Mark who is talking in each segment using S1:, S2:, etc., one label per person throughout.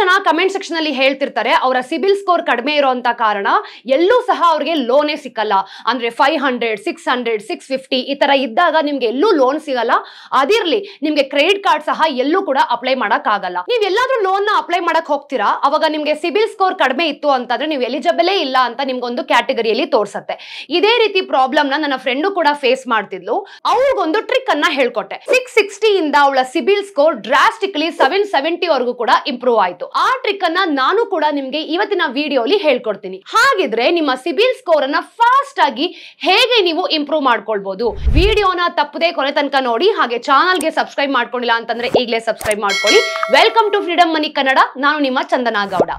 S1: ಜನ comment section ಅಲ್ಲಿ ಹೇಳ್ತಿರ್ತಾರೆ ಅವರ ಸಿಬಿಲ್ ಸ್ಕೋರ್ ಕಡಿಮೆ ಇರೋಂತ ಕಾರಣ ಎಲ್ಲೂ ಸಹ ಅವ್ರಿಗೆ ಲೋನೇ ಸಿಕ್ಕಲ್ಲ ಅಂದ್ರೆ five hundred six hundred six fifty ಈ ತರ ಇದ್ದಾಗ ನಿಮ್ಗೆ ಎಲ್ಲೂ ಲೋನ್ ಸಿಗಲ್ಲ ಅದಿರ್ಲಿ ನಿಮ್ಗೆ ಕ್ರೆಡಿಟ್ ಕಾರ್ಡ್ ಸಹ ಎಲ್ಲೂ ಕೂಡ ಅಪ್ಲೈ ಮಾಡಕ್ ಆಗಲ್ಲ ನೀವ್ ಎಲ್ಲಾದ್ರೂ ಲೋನ್ ನ ಅಪ್ಲೈ ಮಾಡಕ್ ಹೋಗ್ತೀರಾ ಅವಾಗ ನಿಮ್ಗೆ ಸಿಬಿಲ್ ಸ್ಕೋರ್ ಕಡಿಮೆ ಇತ್ತು ಅಂತಂದ್ರೆ ನೀವು ಎಲಿಜಿಬಲೇ ಇಲ್ಲ ಅಂತ ನಿಮ್ಗೊಂದು ಕ್ಯಾಟಗರಿಯಲ್ಲಿ ತೋರ್ಸತ್ತೆ ಇದೇ ರೀತಿ ಪ್ರಾಬ್ಲಮ್ ನ ನನ್ನ ಫ್ರೆಂಡ್ ಕೂಡ ಫೇಸ್ ಮಾಡ್ತಿದ್ಲು ಒಂದು ಟ್ರಿಕ್ ಅನ್ನ ಹೇಳ್ಕೊಟ್ಟೆ ಸಿಕ್ಸ್ ಸಿಕ್ಸ್ಟಿ ಇಂದ ಅವಳ CIBIL score drastically seven seventy ವರ್ಗೂ ಕೂಡ ಇಂಪ್ರೂವ್ ಆಯ್ತು ಆ ಟ್ರಿಕ್ ಅನ್ನ ನಾನು ಕೂಡ ನಿಮ್ಗೆ ಇವತ್ತಿನ ವಿಡಿಯೋಲಿ ಹೇಳ್ಕೊಡ್ತೀನಿ ಹಾಗಿದ್ರೆ ನಿಮ್ಮ ಸಿಬಿಲ್ ಸ್ಕೋರ್ ಅನ್ನ ಫಾಸ್ಟ್ ಆಗಿ ಹೇಗೆ ನೀವು ಇಂಪ್ರೂವ್ ಮಾಡ್ಕೊಳ್ಬಹುದು ವಿಡಿಯೋನ ತಪ್ಪದೇ ಕೊನೆ ತನಕ ನೋಡಿ ಹಾಗೆ ಚಾನಲ್ಗೆ ಸಬ್ಸ್ಕ್ರೈಬ್ ಮಾಡ್ಕೊಂಡಿಲ್ಲ ಅಂತಂದ್ರೆ ಈಗಲೇ ಸಬ್ಸ್ಕ್ರೈಬ್ ಮಾಡ್ಕೊಳ್ಳಿ welcome to freedom money Kannada ನಾನು ನಿಮ್ಮ ಚಂದನಾ ಗೌಡ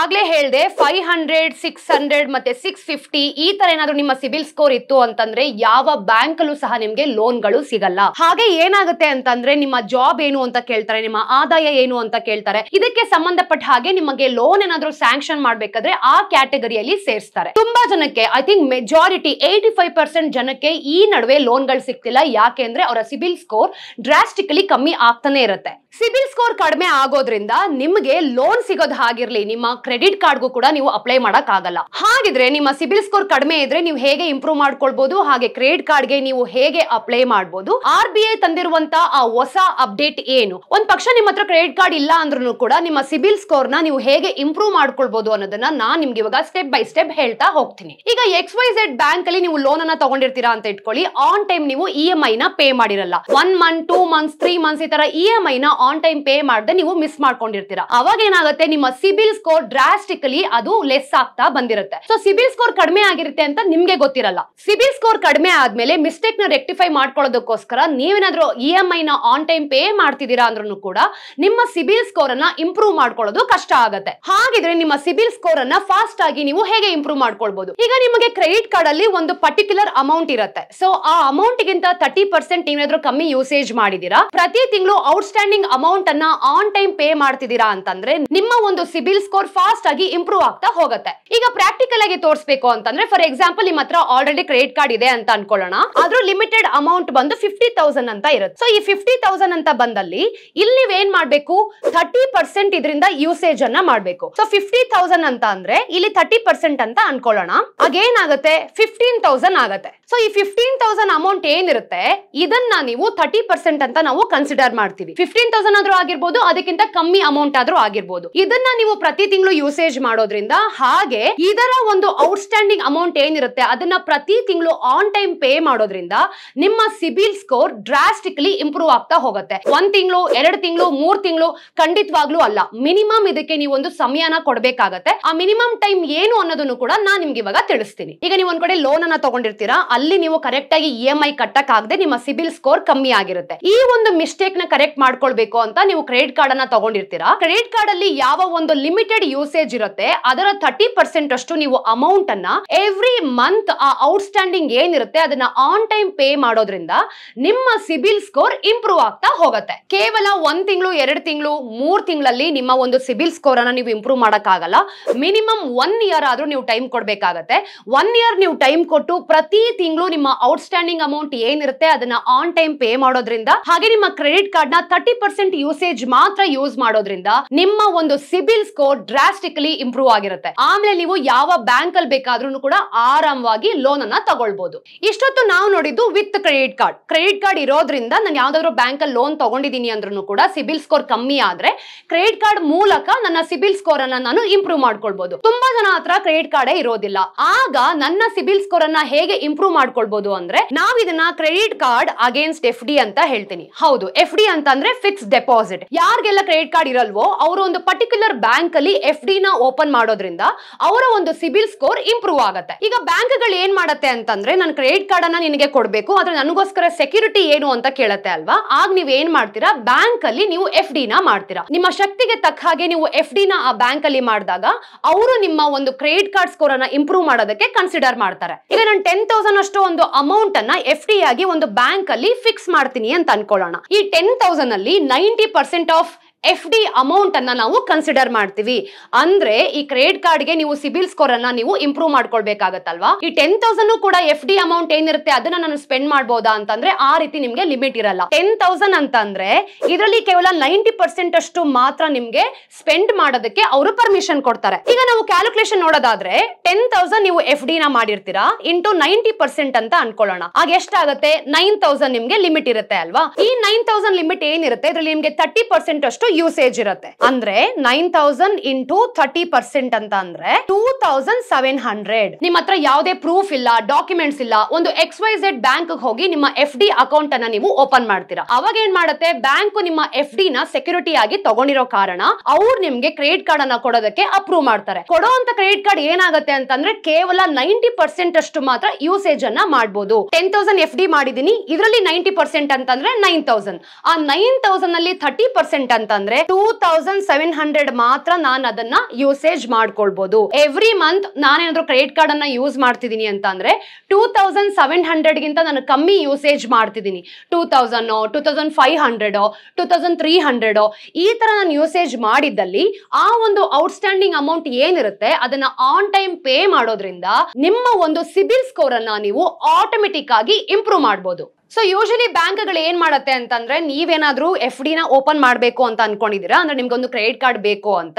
S1: ಆಗ್ಲೇ ಹೇಳಿದೆ ಫೈವ್ ಹಂಡ್ರೆಡ್ ಸಿಕ್ಸ್ ಹಂಡ್ರೆಡ್ ಮತ್ತೆ ಸಿಕ್ಸ್ ಫಿಫ್ಟಿ ಈ ತರ ಏನಾದ್ರು ನಿಮ್ಮ ಸಿಬಿಲ್ ಸ್ಕೋರ್ ಇತ್ತು ಅಂತಂದ್ರೆ ಯಾವ ಬ್ಯಾಂಕ್ ಅಲ್ಲೂ ಸಹ ನಿಮ್ಗೆ ಗಳು ಸಿಗಲ್ಲ ಹಾಗೆ ಏನಾಗುತ್ತೆ ಅಂತಂದ್ರೆ ನಿಮ್ಮ ಜಾಬ್ ಏನು ಅಂತ ಕೇಳ್ತಾರೆ ನಿಮ್ಮ ಆದಾಯ ಏನು ಅಂತ ಕೇಳ್ತಾರೆ ಇದಕ್ಕೆ ಸಂಬಂಧಪಟ್ಟ ಹಾಗೆ ನಿಮಗೆ ಲೋನ್ ಏನಾದ್ರು ಸ್ಯಾಂಕ್ಷನ್ ಮಾಡ್ಬೇಕಾದ್ರೆ ಆ ಕ್ಯಾಟಗರಿಯಲ್ಲಿ ಸೇರಿಸ್ತಾರೆ ತುಂಬಾ ಜನಕ್ಕೆ I think majority eighty five percent ಜನಕ್ಕೆ ಈ ನಡುವೆ ಲೋನ್ ಗಳು ಸಿಗ್ತಿಲ್ಲ ಯಾಕೆಂದ್ರೆ ಅವರ ಸಿಬಿಲ್ ಸ್ಕೋರ್ ಡ್ರಾಸ್ಟಿಕಲಿ ಕಮ್ಮಿ ಆಗ್ತಾನೆ ಇರುತ್ತೆ ಸಿಬಿಲ್ ಸ್ಕೋರ್ ಕಡಿಮೆ ಆಗೋದ್ರಿಂದ ನಿಮಗೆ ಲೋನ್ ಸಿಗೋದ್ ಹಾಗಿರ್ಲಿ ನಿಮ್ಮ ಕ್ರೆಡಿಟ್ ಕಾರ್ಡ್ಗೂ ಕೂಡ ನೀವು ಅಪ್ಲೈ ಮಾಡಕ್ ಆಗಲ್ಲ ಹಾಗಿದ್ರೆ ನಿಮ್ಮ ಸಿಬಿಲ್ ಸ್ಕೋರ್ ಕಡಿಮೆ ಇದ್ರೆ ನೀವು ಹೇಗೆ ಇಂಪ್ರೂವ್ ಮಾಡ್ಕೊಳ್ಬಹುದು ಹಾಗೆ ಕ್ರೆಡಿಟ್ ಕಾರ್ಡ್ಗೆ ನೀವು ಹೇಗೆ ಅಪ್ಲೈ ಮಾಡಬಹುದು ಆರ್ ಬಿ ಐ ತಂದಿರುವಂತ ಆ ಹೊಸ ಅಪ್ಡೇಟ್ ಏನು ಒಂದ್ ಪಕ್ಷ ನಿಮ್ಮ ಹತ್ರ ಕ್ರೆಡಿಟ್ ಕಾರ್ಡ್ ಇಲ್ಲ ಅಂದ್ರೂ ಕೂಡ ನಿಮ್ಮ ಸಿಬಿಲ್ ಸ್ಕೋರ್ ನ ನೀವು ಹೇಗೆ ಇಂಪ್ರೂವ್ ಮಾಡ್ಕೊಳ್ಬಹುದು ಅನ್ನೋದನ್ನ ನಾ ನಿಮ್ಗೆ ಇವಾಗ ಸ್ಟೆಪ್ ಬೈ ಸ್ಟೆಪ್ ಹೇಳ್ತಾ ಹೋಗ್ತೀನಿ ಈಗ ಎಕ್ಸ್ ವೈ ಝೆಡ್ ಬ್ಯಾಂಕ್ ಅಲ್ಲಿ ನೀವು ಲೋನ್ ಅನ್ನ ತಗೊಂಡಿರ್ತೀರಾ ಅಂತ ಇಟ್ಕೊಳ್ಳಿ ಆನ್ ಟೈಮ್ ನೀವು ಇ ಎಂ ಐ ನ ಪೇ ಮಾಡಿರಲ್ಲ one month two months three months ಈ ತರ ಇ ಎಂ ಐ ನ ಆನ್ ಟೈಮ್ ಪೇ ಮಾಡದೆ ನೀವು ಮಿಸ್ ಮಾಡ್ಕೊಂಡಿರ್ತೀರಾ ಅವಾಗ ಏನಾಗುತ್ತೆ ನಿಮ್ಮ ಸಿಬಿಲ್ ಸ್ಕೋರ್ ಡ್ರಾಸ್ಟಿಕಲಿ ಅದು ಲೆಸ್ ಆಗ್ತಾ ಬಂದಿರುತ್ತೆ ಸೊ ಸಿಬಿಲ್ ಸ್ಕೋರ್ ಕಡಿಮೆ ಆಗಿರುತ್ತೆ ಅಂತ ನಿಮ್ಗೆ ಗೊತ್ತಿರಲ್ಲ ಸಿಬಿಲ್ ಸ್ಕೋರ್ ಕಡಿಮೆ ಆದ್ಮೇಲೆ ಮಿಸ್ಟೇಕ್ ನ ರೆಕ್ಟಿಫೈ ಮಾಡ್ಕೊಳ್ಳೋದಕ್ಕೋಸ್ಕರ ನೀವೇನಾದ್ರೂ ಇ ಎಂ ಐ ನ ಆನ್ ಟೈಮ್ ಪೇ ಮಾಡ್ತಿದ್ದೀರಾ ಅಂದ್ರೂ ಕೂಡ ನಿಮ್ಮ ಸಿಬಿಲ್ ಸ್ಕೋರ್ ಅನ್ನ ಇಂಪ್ರೂವ್ ಮಾಡ್ಕೊಳ್ಳೋದು ಕಷ್ಟ ಆಗುತ್ತೆ ಹಾಗಿದ್ರೆ ನಿಮ್ಮ ಸಿಬಿಲ್ ಸ್ಕೋರ್ ಅನ್ನ ಫಾಸ್ಟ್ ಆಗಿ ನೀವು ಹೇಗೆ ಇಂಪ್ರೂವ್ ಮಾಡ್ಕೊಳ್ಬಹುದು ಈಗ ನಿಮಗೆ ಕ್ರೆಡಿಟ್ ಕಾರ್ಡ್ ಅಲ್ಲಿ ಒಂದು ಪರ್ಟಿಕ್ಯುಲರ್ ಅಮೌಂಟ್ ಇರುತ್ತೆ ಸೊ ಆ ಅಮೌಂಟ್ ಗಿಂತ ತರ್ಟಿ ಪರ್ಸೆಂಟ್ ನೀವೇನಾದ್ರೂ ಕಮ್ಮಿ ಯೂಸೇಜ್ ಮಾಡಿದೀರಾ ಪ್ರತಿ ತಿಂಗಳು ಔಟ್ಸ್ಟ್ಯಾಂಡಿಂಗ್ ಅಮೌಂಟ್ ಅನ್ನ ಆನ್ ಟೈಮ್ ಪೇ ಮಾಡ್ತಿದ್ದೀರಾ ಅಂತಂದ್ರೆ ನಿಮ್ಮ ಒಂದು ಸಿಬಿಲ್ ಸ್ಕೋರ್ ಫಾಸ್ಟ್ ಆಗಿ ಇಂಪ್ರೂವ್ ಆಗ್ತಾ ಹೋಗುತ್ತೆ ಈಗ ಪ್ರಾಕ್ಟಿಕಲ್ ಆಗಿ ತೋರಿಸಬೇಕು ಅಂತಂದ್ರೆ ಫಾರ್ ಎಕ್ಸಾಂಪಲ್ ನಿಮ್ಮ ಹತ್ರ ಆಲ್ರೆಡಿ ಕ್ರೆಡಿಟ್ ಕಾರ್ಡ್ ಇದೆ ಅಂತ ಅನ್ಕೊಳ್ಳೋಣ ಆದ್ರೂ ಲಿಮಿಟೆಡ್ ಅಮೌಂಟ್ ಬಂದು ಫಿಫ್ಟಿ ತೌಸಂಡ್ ಅಂತ ಇರುತ್ತೆ ಸೊ ಈ ಫಿಫ್ಟಿ ತೌಸಂಡ್ ಅಂತ ಬಂದಲ್ಲಿ ಇಲ್ಲಿ ನೀವೇನ್ ಮಾಡ್ಬೇಕು ಥರ್ಟಿ ಪರ್ಸೆಂಟ್ ಇದರಿಂದ ಯೂಸೇಜ್ ಅನ್ನ ಮಾಡ್ಬೇಕು ಸೊ ಫಿಫ್ಟಿ ತೌಸಂಡ್ ಅಂತ ಅಂದ್ರೆ ಇಲ್ಲಿ ಥರ್ಟಿ ಪರ್ಸೆಂಟ್ ಅಂತ ಅನ್ಕೊಳ್ಳೋಣ ಆಗೇನಾಗುತ್ತೆ ಫಿಫ್ಟೀನ್ ತೌಸಂಡ್ ಆಗುತ್ತೆ ಸೊ ಈ ಫಿಫ್ಟೀನ್ ತೌಸಂಡ್ ಅಮೌಂಟ್ ಏನಿರುತ್ತೆ ಇದನ್ನ ನೀವು ಥರ್ಟಿ ಪರ್ಸೆಂಟ್ ಅಂತ ನಾವು ಕನ್ಸಿಡರ್ ಮಾಡ್ತೀವಿ ಫಿಫ್ಟೀನ್ ತೌಸಂಡ್ ಆದ್ರೂ ಆಗಿರ್ಬೋದು ಅದಕ್ಕಿಂತ ಕಮ್ಮಿ ಅಮೌಂಟ್ ಆದ್ರೂ ಆಗಿರ್ಬೋದು ಇದನ್ನ ನೀವು ಪ್ರತಿ ತಿಂಗಳು ಯೂಸೇಜ್ ಮಾಡೋದ್ರಿಂದ ಹಾಗೆ ಇದರ ಒಂದು ಔಟ್ಸ್ಟ್ಯಾಂಡಿಂಗ್ ಅಮೌಂಟ್ ಏನಿರುತ್ತೆ ಅದನ್ನ ಪ್ರತಿ ತಿಂಗಳು ಆನ್ ಟೈಮ್ ಪೇ ಮಾಡೋದ್ರಿಂದ ನಿಮ್ಮ ಸಿಬಿಲ್ ಸ್ಕೋರ್ ಡ್ರಾಸ್ಟಿಕ್ಲಿ ಇಂಪ್ರೂವ್ ಆಗ್ತಾ ಹೋಗುತ್ತೆ ಒಂದ್ ತಿಂಗಳು ಎರಡು ತಿಂಗಳು ಮೂರ್ ತಿಂಗಳು ಖಂಡಿತವಾಗ್ಲೂ ಅಲ್ಲ ಮಿನಿಮಮ್ ಇದಕ್ಕೆ ನೀವು ಒಂದು ಸಮಯನ ಕೊಡಬೇಕಾಗತ್ತೆ ಆ ಮಿನಿಮಮ್ ಟೈಮ್ ಏನು ಅನ್ನೋದನ್ನು ಕೂಡ ನಾನ್ ನಿಮ್ಗೆ ಇವಾಗ ತಿಳಿಸ್ತೀನಿ ಈಗ ನೀವು ಒಂದ್ ಕಡೆ ಲೋನ್ ಅನ್ನ ತಗೊಂಡಿರ್ತೀರಾ ಅಲ್ಲಿ ನೀವು ಕರೆಕ್ಟ್ ಆಗಿ ಇ e ಎಂ ಐ ಕಟ್ಟಕ್ ಆಗದೆ ನಿಮ್ಮ ಸಿಬಿಲ್ ಸ್ಕೋರ್ ಕಮ್ಮಿ ಆಗಿರುತ್ತೆ ಈ ಒಂದು ಮಿಸ್ಟೇಕ್ ನ ಕರೆಕ್ಟ್ ಮಾಡ್ಕೊಳ್ಬೇಕು ಮಾಡಬೇಕು ಅಂತ ನೀವು ಕ್ರೆಡಿಟ್ ಕಾರ್ಡ್ ಅನ್ನ ತಗೊಂಡಿರ್ತೀರಾ ಕ್ರೆಡಿಟ್ ಕಾರ್ಡ್ ಅಲ್ಲಿ ಯಾವ ಒಂದು ಲಿಮಿಟೆಡ್ ಯೂಸೇಜ್ ಇರುತ್ತೆ ಅದರ ಥರ್ಟಿ ಪರ್ಸೆಂಟ್ ಅಷ್ಟು ನೀವು ಅಮೌಂಟ್ ಅನ್ನ ಎವ್ರಿ ಮಂತ್ ಆ ಔಟ್ ಸ್ಟ್ಯಾಂಡಿಂಗ್ ಏನಿರುತ್ತೆ ಅದನ್ನ ಆನ್ ಟೈಮ್ ಪೇ ಮಾಡೋದ್ರಿಂದ ನಿಮ್ಮ ಸಿಬಿಲ್ ಸ್ಕೋರ್ ಇಂಪ್ರೂವ್ ಆಗ್ತಾ ಹೋಗುತ್ತೆ ಕೇವಲ ಒಂದ್ ತಿಂಗಳು ಎರಡು ತಿಂಗಳು ಮೂರ್ ತಿಂಗಳಲ್ಲಿ ನಿಮ್ಮ ಒಂದು ಸಿಬಿಲ್ ಸ್ಕೋರ್ ಅನ್ನ ನೀವು ಇಂಪ್ರೂವ್ ಆಗಲ್ಲ ಮಿನಿಮಮ್ ಒನ್ ಇಯರ್ ಆದ್ರೂ ನೀವು ಟೈಮ್ ಕೊಡ್ಬೇಕಾಗತ್ತೆ ಒನ್ ಇಯರ್ ನೀವು ಟೈಮ್ ಕೊಟ್ಟು ಪ್ರತಿ ತಿಂಗಳು ನಿಮ್ಮ ಔಟ್ ಸ್ಟ್ಯಾಂಡಿಂಗ್ ಅಮೌಂಟ್ ಏನಿರುತ್ತೆ ಅದನ್ನ ಆನ್ ಟೈಮ್ ಪೇ ಮಾಡೋದ್ರಿಂದ ಹಾಗೆ ನಿಮ್ಮ ಕ್ರೆಡಿಟ್ ಕಾರ್ಡ್ ನ ತರ್ಟಿ ಪರ್ಸೆಂಟ್ ಯೂಸೇಜ್ ಮಾತ್ರ ಯೂಸ್ ಮಾಡೋದ್ರಿಂದ ನಿಮ್ಮ ಒಂದು ಸಿಬಿಲ್ ಸ್ಕೋರ್ ಡ್ರಾಸ್ಟಿಕಲಿ ಇಂಪ್ರೂವ್ ಆಗಿರುತ್ತೆ ಆಮೇಲೆ ನೀವು ಯಾವ ಬ್ಯಾಂಕ್ ಅಲ್ಲಿ ಬೇಕಾದ್ರೂ ಕೂಡ ಆರಾಮವಾಗಿ ಲೋನ್ ಅನ್ನ ತಗೊಳ್ಬಹುದು ಇಷ್ಟೊತ್ತು ನಾವು ನೋಡಿದ್ದು with credit card credit card ಇರೋದ್ರಿಂದ ನಾನು ಯಾವ್ದಾದ್ರು ಬ್ಯಾಂಕ್ ಅಲ್ಲಿ ಲೋನ್ ತಗೊಂಡಿದ್ದೀನಿ ಅಂದ್ರೂ ಕೂಡ ಸಿಬಿಲ್ ಸ್ಕೋರ್ ಕಮ್ಮಿ ಆದ್ರೆ ಕ್ರೆಡಿಟ್ ಕಾರ್ಡ್ ಮೂಲಕ ನನ್ನ ಸಿಬಿಲ್ ಸ್ಕೋರ್ ಅನ್ನ ನಾನು ಇಂಪ್ರೂವ್ ಮಾಡ್ಕೊಳ್ಬಹುದು ತುಂಬಾ ಜನ ಹತ್ರ ಕ್ರೆಡಿಟ್ ಕಾರ್ಡೇ ಇರೋದಿಲ್ಲ ಆಗ ನನ್ನ ಸಿಬಿಲ್ ಸ್ಕೋರ್ ಅನ್ನ ಹೇಗೆ ಇಂಪ್ರೂವ್ ಮಾಡ್ಕೊಳ್ಬಹುದು ಅಂದ್ರೆ ನಾವು ಇದನ್ನ credit card against F D ಅಂತ ಹೇಳ್ತೀನಿ ಹೌದು ಎಫ್ ಡಿ ಅಂತಂದ್ರೆ ಫಿಕ್ಸ್ ಡೆಪಾಸಿಟ್ ಯಾರಿಗೆಲ್ಲ ಕ್ರೆಡಿಟ್ ಕಾರ್ಡ್ ಇರಲ್ವೋ ಅವರು ಒಂದು ಪರ್ಟಿಕ್ಯುಲರ್ ಬ್ಯಾಂಕ್ ಅಲ್ಲಿ ಎಫ್ ಡಿ ನ ಓಪನ್ ಮಾಡೋದ್ರಿಂದ ಅವರ ಒಂದು ಸಿಬಿಲ್ ಸ್ಕೋರ್ ಇಂಪ್ರೂವ್ ಆಗುತ್ತೆ ಈಗ ಬ್ಯಾಂಕ್ ಗಳು ಏನ್ ಮಾಡುತ್ತೆ ಅಂತಂದ್ರೆ ನಾನು ಕ್ರೆಡಿಟ್ ಕಾರ್ಡ್ ಅನ್ನ ನಿನಗೆ ಕೊಡಬೇಕು ಆದ್ರೆ ನನಗೋಸ್ಕರ ಸೆಕ್ಯೂರಿಟಿ ಏನು ಅಂತ ಕೇಳುತ್ತೆ ಅಲ್ವಾ ಆಗ ನೀವು ಏನ್ ಮಾಡ್ತೀರಾ ಬ್ಯಾಂಕ್ ಅಲ್ಲಿ ನೀವು ಎಫ್ ಡಿ ನ ಮಾಡ್ತೀರಾ ನಿಮ್ಮ ಶಕ್ತಿಗೆ ತಕ್ಕ ಹಾಗೆ ನೀವು ಎಫ್ ಡಿ ನ ಆ ಬ್ಯಾಂಕ್ ಅಲ್ಲಿ ಮಾಡಿದಾಗ ಅವರು ನಿಮ್ಮ ಒಂದು ಕ್ರೆಡಿಟ್ ಕಾರ್ಡ್ ಸ್ಕೋರ್ ಅನ್ನ ಇಂಪ್ರೂವ್ ಮಾಡೋದಕ್ಕೆ ಕನ್ಸಿಡರ್ ಮಾಡ್ತಾರೆ ಈಗ ನಾನು ಟೆನ್ ತೌಸಂಡ್ ಅಷ್ಟು ಒಂದು ಅಮೌಂಟ್ ಅನ್ನ ಎಫ್ ಡಿ ಆಗಿ ಒಂದು ಬ್ಯಾಂಕ್ ಅಲ್ಲಿ ಫಿಕ್ಸ್ ಮಾಡ್ತೀನಿ ಅಂತ ಅನ್ಕೊಳ್ಳೋಣ ಈ ಟೆನ್ ತೌಸಂಡ್ ಅಲ್ಲಿ 90% of ಎಫ್ ಡಿ ಅಮೌಂಟ್ ಅನ್ನ ನಾವು ಕನ್ಸಿಡರ್ ಮಾಡ್ತೀವಿ ಅಂದ್ರೆ ಈ ಕ್ರೆಡಿಟ್ ಕಾರ್ಡ್ ಗೆ ನೀವು ಸಿಬಿಲ್ ಸ್ಕೋರ್ ಅನ್ನ ನೀವು ಇಂಪ್ರೂವ್ ಮಾಡ್ಕೊಳ್ಬೇಕಾಗತ್ತಲ್ವಾ ಈ ಟೆನ್ ತೌಸಂಡ್ ಕೂಡ ಎಫ್ ಡಿ ಅಮೌಂಟ್ ಏನಿರುತ್ತೆ ಅದನ್ನ ನಾನು ಸ್ಪೆಂಡ್ ಮಾಡಬಹುದಾ ಅಂತಂದ್ರೆ ಆ ರೀತಿ ನಿಮ್ಗೆ ಲಿಮಿಟ್ ಇರಲ್ಲ ಟೆನ್ ತೌಸಂಡ್ ಅಂತಂದ್ರೆ ಇದರಲ್ಲಿ ಕೇವಲ ನೈಂಟಿ ಪರ್ಸೆಂಟ್ ಅಷ್ಟು ಮಾತ್ರ ನಿಮ್ಗೆ ಸ್ಪೆಂಡ್ ಮಾಡೋದಕ್ಕೆ ಅವರು ಪರ್ಮಿಷನ್ ಕೊಡ್ತಾರೆ ಈಗ ನಾವು ಕ್ಯಾಲ್ಕುಲೇಷನ್ ನೋಡೋದಾದ್ರೆ ಟೆನ್ ತೌಸಂಡ್ ನೀವು ಎಫ್ ಡಿ ನ ಮಾಡಿರ್ತೀರಾ ಇಂಟು ನೈಂಟಿ ಪರ್ಸೆಂಟ್ ಅಂತ ಅನ್ಕೊಳ್ಳೋಣ ಆಗ ಎಷ್ಟಾಗುತ್ತೆ ನೈನ್ ತೌಸಂಡ್ ನಿಮ್ಗೆ ಲಿಮಿಟ್ ಇರುತ್ತೆ ಅಲ್ವಾ ಈ ನೈನ್ ತೌಸಂಡ್ ಲಿಮಿಟ್ ಏನಿರುತ್ತೆ ಇದರಲ್ಲಿ ನಿಮ್ಗೆ ತರ್ಟಿ ಪರ್ಸೆಂಟ್ ಅಷ್ಟು ಯೂಸೇಜ್ ಇರುತ್ತೆ ಅಂದ್ರೆ nine thousand into thirty percent ಅಂತ ಅಂದ್ರೆ ಟೂ ತೌಸಂಡ್ ಸೆವೆನ್ ಹಂಡ್ರೆಡ್ ನಿಮ್ಮ ಹತ್ರ ಯಾವುದೇ ಪ್ರೂಫ್ ಇಲ್ಲ ಡಾಕ್ಯುಮೆಂಟ್ಸ್ ಇಲ್ಲ ಒಂದು ಎಕ್ಸ್ ವೈ ಝೆಡ್ ಬ್ಯಾಂಕ್ ಹೋಗಿ ನಿಮ್ಮ ಎಫ್ ಡಿ ಅಕೌಂಟ್ ಅನ್ನ ನೀವು ಓಪನ್ ಮಾಡ್ತೀರಾ ಅವಾಗ ಏನ್ ಮಾಡುತ್ತೆ ಬ್ಯಾಂಕ್ ನಿಮ್ಮ ಎಫ್ ಡಿ ನ ಸೆಕ್ಯೂರಿಟಿ ಆಗಿ ತಗೊಂಡಿರೋ ಕಾರಣ ಅವ್ರು ನಿಮ್ಗೆ ಕ್ರೆಡಿಟ್ ಕಾರ್ಡ್ ಅನ್ನ ಕೊಡೋದಕ್ಕೆ ಅಪ್ರೂವ್ ಮಾಡ್ತಾರೆ ಕೊಡೋ ಅಂತ ಕ್ರೆಡಿಟ್ ಕಾರ್ಡ್ ಏನಾಗುತ್ತೆ ಅಂತಂದ್ರೆ ಕೇವಲ ನೈಂಟಿ ಪರ್ಸೆಂಟ್ ಅಷ್ಟು ಮಾತ್ರ ಯೂಸೇಜ್ ಅನ್ನ ಮಾಡಬಹುದು ಟೆನ್ ತೌಸಂಡ್ ಎಫ್ ಡಿ ಮಾಡಿದೀನಿ ಇದರಲ್ಲಿ ನೈಂಟಿ ಪರ್ಸೆಂಟ್ ಅಂತಂದ್ರೆ ನೈನ್ ತೌಸಂಡ್ ಆ ನೈನ್ ತೌಸಂಡ್ ಅಲ್ಲಿ ಥರ್ಟಿ ಪರ್ಸೆಂಟ್ ಅಂತ ಅಂತಂದ್ರೆ ಟೂ ತೌಸಂಡ್ ಸೆವೆನ್ ಹಂಡ್ರೆಡ್ ಮಾತ್ರ ನಾನು ಅದನ್ನ ಯೂಸೇಜ್ ಮಾಡ್ಕೊಳ್ಬಹುದು ಎವ್ರಿ ಮಂತ್ ನಾನೇನಾದ್ರು ಕ್ರೆಡಿಟ್ ಕಾರ್ಡ್ ಅನ್ನ ಯೂಸ್ ಮಾಡ್ತಿದ್ದೀನಿ ಅಂತ ಅಂದ್ರೆ ಟೂ ತೌಸಂಡ್ ಸೆವೆನ್ ಹಂಡ್ರೆಡ್ ಗಿಂತ ನಾನು ಕಮ್ಮಿ ಯೂಸೇಜ್ ಮಾಡ್ತಿದ್ದೀನಿ two thousand two thousand five hundred two thousand three hundred ಈ ತರ ನಾನು ಯೂಸೇಜ್ ಮಾಡಿದ್ದಲ್ಲಿ ಆ ಒಂದು ಔಟ್ಸ್ಟ್ಯಾಂಡಿಂಗ್ ಅಮೌಂಟ್ ಏನಿರುತ್ತೆ ಅದನ್ನ ಆನ್ ಟೈಮ್ ಪೇ ಮಾಡೋದ್ರಿಂದ ನಿಮ್ಮ ಒಂದು ಸಿಬಿಲ್ ಸ್ಕೋರ್ ಅನ್ನ ನೀವು ಆಟೋಮೆಟಿಕ್ ಆಗಿ ಇಂಪ್ರೂವ್ ಮಾಡಬಹುದು ಸೊ ಯೂಶಲಿ ಗಳು ಏನ್ ಮಾಡುತ್ತೆ ಅಂತಂದ್ರೆ ನೀವೇನಾದ್ರೂ ಎಫ್ ಡಿ ನ ಓಪನ್ ಮಾಡಬೇಕು ಅಂತ ಅನ್ಕೊಂಡಿದ್ದೀರಾ ಅಂದ್ರೆ ಒಂದು ಕ್ರೆಡಿಟ್ ಕಾರ್ಡ್ ಬೇಕು ಅಂತ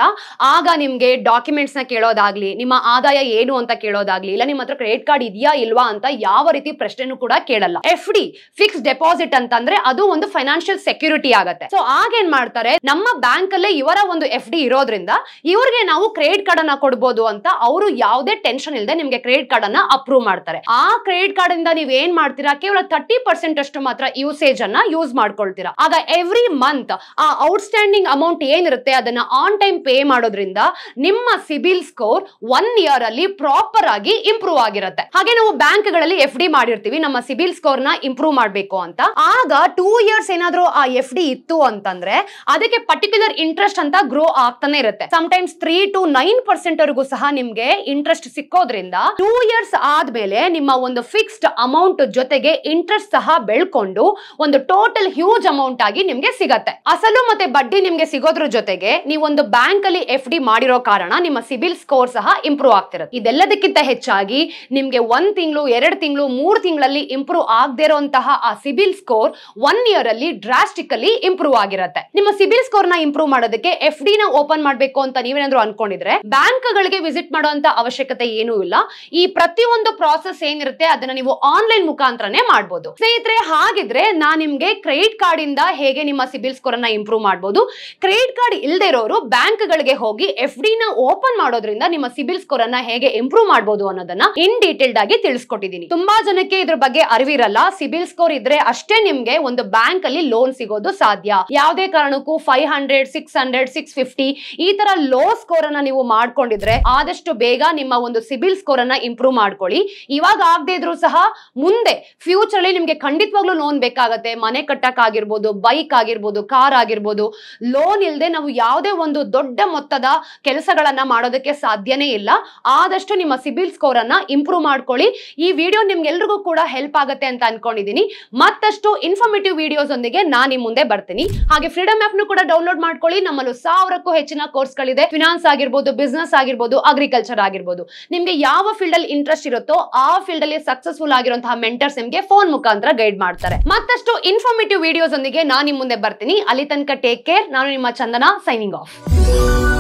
S1: ಆಗ ನಿಮ್ಗೆ ಡಾಕ್ಯುಮೆಂಟ್ಸ್ ನ ಕೇಳೋದಾಗ್ಲಿ ನಿಮ್ಮ ಆದಾಯ ಏನು ಅಂತ ಕೇಳೋದಾಗ್ಲಿ ಇಲ್ಲ ನಿಮ್ಮ ಹತ್ರ ಕ್ರೆಡಿಟ್ ಕಾರ್ಡ್ ಇದೆಯಾ ಇಲ್ವಾ ಅಂತ ಯಾವ ರೀತಿ ಪ್ರಶ್ನೆನೂ ಕೂಡ ಕೇಳಲ್ಲ ಎಫ್ ಡಿ ಫಿಕ್ಸ್ ಡೆಪಾಸಿಟ್ ಅಂತಂದ್ರೆ ಅದು ಒಂದು ಫೈನಾನ್ಷಿಯಲ್ ಸೆಕ್ಯೂರಿಟಿ ಆಗುತ್ತೆ ಸೊ ಆಗೇನ್ ಮಾಡ್ತಾರೆ ನಮ್ಮ ಬ್ಯಾಂಕ್ ಅಲ್ಲೇ ಇವರ ಒಂದು ಎಫ್ ಡಿ ಇರೋದ್ರಿಂದ ಇವ್ರಿಗೆ ನಾವು ಕ್ರೆಡಿಟ್ ಕಾರ್ಡ್ ಅನ್ನ ಕೊಡ್ಬೋದು ಅಂತ ಅವರು ಯಾವುದೇ ಟೆನ್ಷನ್ ಇಲ್ಲದೆ ನಿಮ್ಗೆ ಕ್ರೆಡಿಟ್ ಕಾರ್ಡ್ ಅನ್ನ ಅಪ್ರೂವ್ ಮಾಡ್ತಾರೆ ಆ ಕ್ರೆಡಿಟ್ ಕಾರ್ಡ್ ಇಂದ ನೀವ್ ಏನ್ ಮಾಡ್ತೀರಾ ಕೇವಲ ತರ್ಟಿ ಪರ್ಸೆಂಟ್ ಪರ್ಸೆಂಟ್ ಅಷ್ಟು ಮಾತ್ರ ಯೂಸೇಜ್ ಅನ್ನ ಯೂಸ್ ಮಾಡ್ಕೊಳ್ತೀರಾ ಆಗ ಎವ್ರಿ ಮಂತ್ ಆ ಔಟ್ ಸ್ಟ್ಯಾಂಡಿಂಗ್ ಅಮೌಂಟ್ ಏನಿರುತ್ತೆ ಅದನ್ನ ಆನ್ ಟೈಮ್ ಪೇ ಮಾಡೋದ್ರಿಂದ ನಿಮ್ಮ ಸಿಬಿಲ್ ಸ್ಕೋರ್ ಒನ್ ಇಯರ್ ಅಲ್ಲಿ ಪ್ರಾಪರ್ ಆಗಿ ಇಂಪ್ರೂವ್ ಆಗಿರುತ್ತೆ ಹಾಗೆ ನಾವು ಬ್ಯಾಂಕ್ ಗಳಲ್ಲಿ ಎಫ್ ಡಿ ಮಾಡಿರ್ತೀವಿ ನಮ್ಮ ಸಿಬಿಲ್ ಸ್ಕೋರ್ ನ ಇಂಪ್ರೂವ್ ಮಾಡಬೇಕು ಅಂತ ಆಗ ಟೂ ಇಯರ್ಸ್ ಏನಾದ್ರೂ ಆ ಎಫ್ ಡಿ ಇತ್ತು ಅಂತಂದ್ರೆ ಅದಕ್ಕೆ ಪರ್ಟಿಕ್ಯುಲರ್ ಇಂಟ್ರೆಸ್ಟ್ ಅಂತ ಗ್ರೋ ಆಗ್ತಾನೆ ಇರುತ್ತೆ sometimes three to nine percent ವರೆಗೂ ಸಹ ನಿಮ್ಗೆ ಇಂಟ್ರೆಸ್ಟ್ ಸಿಕ್ಕೋದ್ರಿಂದ ಟೂ ಇಯರ್ಸ್ ಆದ್ಮೇಲೆ ನಿಮ್ಮ ಒಂದು ಫಿಕ್ಸ್ಡ್ ಅಮೌಂಟ್ ಜೊತೆಗೆ ಇಂಟ್ರೆಸ್ಟ್ ಸಹ ಬೆಳ್ಕೊಂಡು ಒಂದು ಟೋಟಲ್ ಹ್ಯೂಜ್ ಅಮೌಂಟ್ ಆಗಿ ನಿಮ್ಗೆ ಸಿಗತ್ತೆ ಅಸಲು ಮತ್ತೆ ಬಡ್ಡಿ ನಿಮ್ಗೆ ಸಿಗೋದ್ರ ಜೊತೆಗೆ ನೀವೊಂದು ಬ್ಯಾಂಕ್ ಅಲ್ಲಿ ಎಫ್ ಡಿ ಮಾಡಿರೋ ಕಾರಣ ನಿಮ್ಮ ಸಿಬಿಲ್ ಸ್ಕೋರ್ ಸಹ ಇಂಪ್ರೂವ್ ಆಗ್ತಿರುತ್ತೆ ಇದೆಲ್ಲದಕ್ಕಿಂತ ಹೆಚ್ಚಾಗಿ ನಿಮ್ಗೆ ಒಂದ್ ತಿಂಗಳು ಎರಡು ತಿಂಗಳು ಮೂರು ತಿಂಗಳಲ್ಲಿ ಇಂಪ್ರೂವ್ ಆಗದೆ ಇರುವಂತಹ ಆ ಸಿಬಿಲ್ ಸ್ಕೋರ್ ಒನ್ ಇಯರ್ ಅಲ್ಲಿ ಡ್ರಾಸ್ಟಿಕಲಿ ಇಂಪ್ರೂವ್ ಆಗಿರುತ್ತೆ ನಿಮ್ಮ ಸಿಬಿಲ್ ಸ್ಕೋರ್ ನ ಇಂಪ್ರೂವ್ ಮಾಡೋದಕ್ಕೆ ಎಫ್ ಡಿ ನ ಓಪನ್ ಮಾಡಬೇಕು ಅಂತ ನೀವೇನಾದ್ರೂ ಅನ್ಕೊಂಡಿದ್ರೆ ಬ್ಯಾಂಕ್ ಗಳಿಗೆ ವಿಸಿಟ್ ಮಾಡುವಂತ ಅವಶ್ಯಕತೆ ಏನೂ ಇಲ್ಲ ಈ ಪ್ರತಿಯೊಂದು ಪ್ರಾಸೆಸ್ ಏನಿರುತ್ತೆ ಅದನ್ನ ನೀವು ಆನ್ಲೈನ್ ಮುಖಾಂತರನೇ ಮಾಡಬಹುದು ಸ್ನೇಹಿತರೆ ಹಾಗಿದ್ರೆ ನಾ ನಿಮ್ಗೆ ಕ್ರೆಡಿಟ್ ಕಾರ್ಡ್ ಇಂದ ಹೇಗೆ ನಿಮ್ಮ ಸಿಬಿಲ್ ಸ್ಕೋರ್ ಅನ್ನ ಇಂಪ್ರೂವ್ ಮಾಡಬಹುದು ಕ್ರೆಡಿಟ್ ಕಾರ್ಡ್ ಇಲ್ಲದೆ ಇರೋರು ಬ್ಯಾಂಕ್ ಗಳಿಗೆ ಹೋಗಿ ಎಫ್ ಡಿ ನ ಓಪನ್ ಮಾಡೋದ್ರಿಂದ ನಿಮ್ಮ ಸಿಬಿಲ್ ಸ್ಕೋರ್ ಅನ್ನ ಹೇಗೆ ಇಂಪ್ರೂವ್ ಮಾಡಬಹುದು ಅನ್ನೋದನ್ನ ಇನ್ ಡೀಟೇಲ್ಡ್ ಆಗಿ ತಿಳಿಸ್ಕೊಟ್ಟಿದ್ದೀನಿ ತುಂಬಾ ಜನಕ್ಕೆ ಇದ್ರ ಬಗ್ಗೆ ಅರಿವಿರಲ್ಲ ಸಿಬಿಲ್ ಸ್ಕೋರ್ ಇದ್ರೆ ಅಷ್ಟೇ ನಿಮ್ಗೆ ಒಂದು ಬ್ಯಾಂಕ್ ಅಲ್ಲಿ ಲೋನ್ ಸಿಗೋದು ಸಾಧ್ಯ ಯಾವುದೇ ಕಾರಣಕ್ಕೂ five hundred six hundred six fifty ಈ ತರ ಲೋ ಸ್ಕೋರ್ ಅನ್ನ ನೀವು ಮಾಡ್ಕೊಂಡಿದ್ರೆ ಆದಷ್ಟು ಬೇಗ ನಿಮ್ಮ ಒಂದು ಸಿಬಿಲ್ ಸ್ಕೋರ್ ಅನ್ನ ಇಂಪ್ರೂವ್ ಮಾಡ್ಕೊಳ್ಳಿ ಇವಾಗ ಆಗದೆ ಇದ್ರು ಸಹ ಮುಂದೆ ಫ್ಯೂಚರ್ ಅಲ್ಲಿ ನಿಮ್ಗೆ ಖಂಡಿತವಾಗ್ಲೂ ಲೋನ್ ಬೇಕಾಗತ್ತೆ ಮನೆ ಕಟ್ಟಕ್ ಆಗಿರ್ಬೋದು ಬೈಕ್ ಆಗಿರ್ಬೋದು ಕಾರ್ ಆಗಿರ್ಬೋದು ಲೋನ್ ಇಲ್ಲದೆ ನಾವು ಯಾವುದೇ ಒಂದು ದೊಡ್ಡ ಮೊತ್ತದ ಕೆಲಸಗಳನ್ನ ಮಾಡೋದಕ್ಕೆ ಸಾಧ್ಯನೇ ಇಲ್ಲ ಆದಷ್ಟು ನಿಮ್ಮ ಸಿಬಿಲ್ ಸ್ಕೋರ್ ಅನ್ನ ಇಂಪ್ರೂವ್ ಮಾಡ್ಕೊಳ್ಳಿ ಈ ವಿಡಿಯೋ ನಿಮ್ಗೆಲ್ರಿಗೂ ಕೂಡ ಹೆಲ್ಪ್ ಆಗುತ್ತೆ ಅಂತ ಅನ್ಕೊಂಡಿದೀನಿ ಮತ್ತಷ್ಟು ಇನ್ಫಾರ್ಮೇಟಿವ್ ವಿಡಿಯೋಸ್ ಒಂದಿಗೆ ನಾನು ನಿಮ್ ಮುಂದೆ ಬರ್ತೀನಿ ಹಾಗೆ ಫ್ರೀಡಮ್ ಆಪ್ ಕೂಡ ಡೌನ್ಲೋಡ್ ಮಾಡ್ಕೊಳ್ಳಿ ನಮ್ಮಲ್ಲೂ ಸಾವಿರಕ್ಕೂ ಹೆಚ್ಚಿನ ಕೋರ್ಸ್ ಗಳಿದೆ ಫಿನಾನ್ಸ್ ಆಗಿರ್ಬೋದು ಬಿಸ್ನೆಸ್ ಆಗಿರ್ಬೋದು ಅಗ್ರಿಕಲ್ಚರ್ ಆಗಿರ್ಬೋದು ನಿಮ್ಗೆ ಯಾವ ಫೀಲ್ಡ್ ಅಲ್ಲಿ ಇಂಟ್ರೆಸ್ಟ್ ಇರುತ್ತೋ ಆ ಫೀಲ್ಡ್ ಅಲ್ಲಿ ಸಕ್ಸಸ್ಫುಲ್ ಆಗಿರುವಂತಹ ಮೆಂಟರ್ಸ್ ನಿಮ್ಗೆ ಫೋನ್ ಮುಖಾಂತರ ಗೈಡ್ ಮಾಡ್ತಾರೆ ಮತ್ತಷ್ಟು ಇನ್ಫಾರ್ಮೇಟಿವ್ ವಿಡಿಯೋಸ್ ಒಂದಿಗೆ ನಾನು ನಿಮ್ ಮುಂದೆ ಬರ್ತೀನಿ ಅಲ್ಲಿ ತನಕ ಟೇಕ್ ಕೇರ್ ನಾನು ನಿಮ್ಮ ಚಂದನ ಸೈನಿಂಗ್ ಆಫ್